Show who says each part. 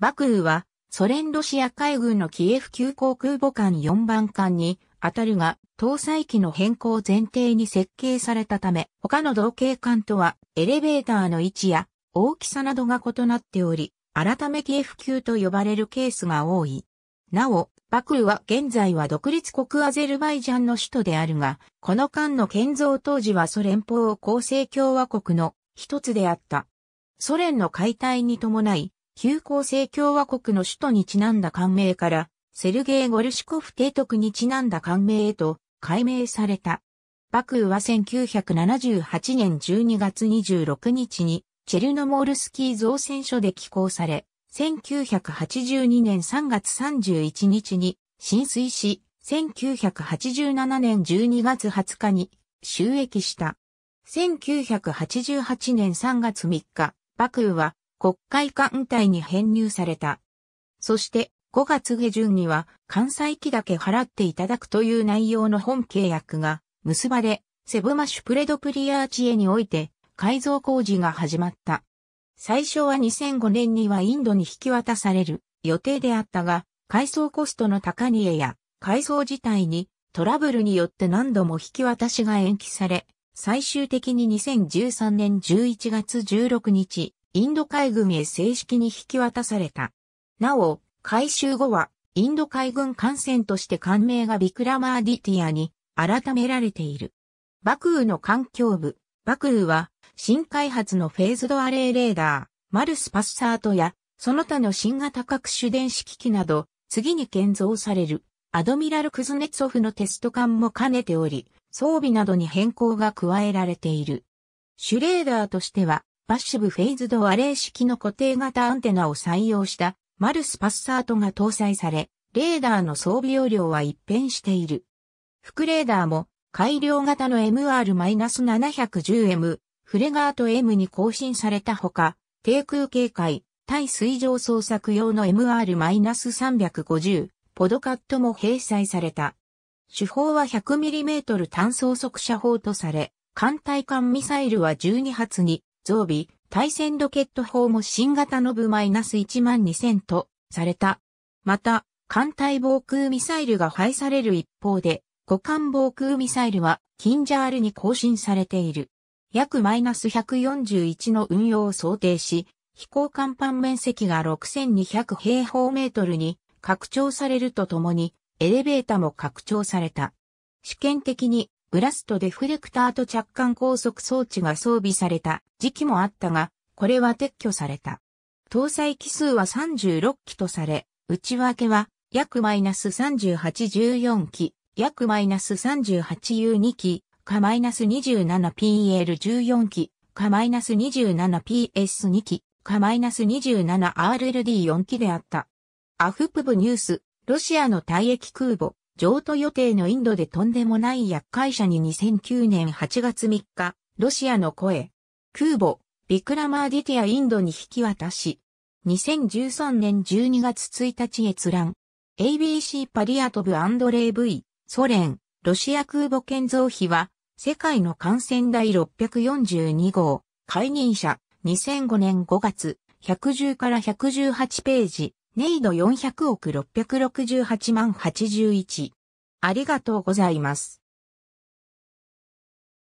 Speaker 1: バクーは、ソ連ロシア海軍のキエフ級航空母艦4番艦に当たるが、搭載機の変更前提に設計されたため、他の同型艦とはエレベーターの位置や大きさなどが異なっており、改めキエフ級と呼ばれるケースが多い。なお、バクーは現在は独立国アゼルバイジャンの首都であるが、この艦の建造当時はソ連邦構成共和国の一つであった。ソ連の解体に伴い、旧構成共和国の首都にちなんだ官名から、セルゲイ・ゴルシコフ提督にちなんだ官名へと改名された。幕府は1978年12月26日に、チェルノモールスキー造船所で寄港され、1982年3月31日に浸水し、1987年12月20日に収益した。1988年3月3日、幕府は国会艦隊に編入された。そして5月下旬には関西機だけ払っていただくという内容の本契約が結ばれ、セブマシュプレドプリアーチエにおいて改造工事が始まった。最初は2005年にはインドに引き渡される予定であったが、改装コストの高値や改装自体にトラブルによって何度も引き渡しが延期され、最終的に2013年11月16日、インド海軍へ正式に引き渡された。なお、回収後は、インド海軍艦船として艦名がビクラマーディティアに改められている。バクーの環境部、バクーは、新開発のフェーズドアレイレーダー、マルスパスサートや、その他の新型各種電子機器など、次に建造される、アドミラル・クズネツオフのテスト艦も兼ねており、装備などに変更が加えられている。シュレーダーとしては、パッシブフェイズドアレイ式の固定型アンテナを採用したマルスパッサートが搭載され、レーダーの装備容量は一変している。副レーダーも改良型の MR-710M、フレガート M に更新されたほか、低空警戒、対水上捜索用の MR-350、ポドカットも併載された。手法は 100mm 単装速射砲とされ、艦隊艦ミサイルは12発に増備、対戦ロケット砲も新型ナス -12000 とされた。また、艦隊防空ミサイルが配される一方で、股艦防空ミサイルは、キンジャールに更新されている。約 -141 の運用を想定し、飛行甲板面積が6200平方メートルに拡張されるとともに、エレベータも拡張された。試験的にブラストデフレクターと着艦高速装置が装備された時期もあったが、これは撤去された。搭載機数は36機とされ、内訳は約マイナス3814機、約マイナス 38U2 機、かマイナス 27PL14 機、かマイナス 27PS2 機、かマイナス 27RLD4 機であった。アフプブニュース、ロシアの退役空母、譲渡予定のインドでとんでもない厄介者に2009年8月3日、ロシアの声、空母、ビクラマーディティアインドに引き渡し、2013年12月1日閲覧、ABC パリアトブアンドレイ V、ソ連、ロシア空母建造費は、世界の艦船第642号、解任者、2005年5月、110から118ページ、ネイド400億668万81。ありがとうございます。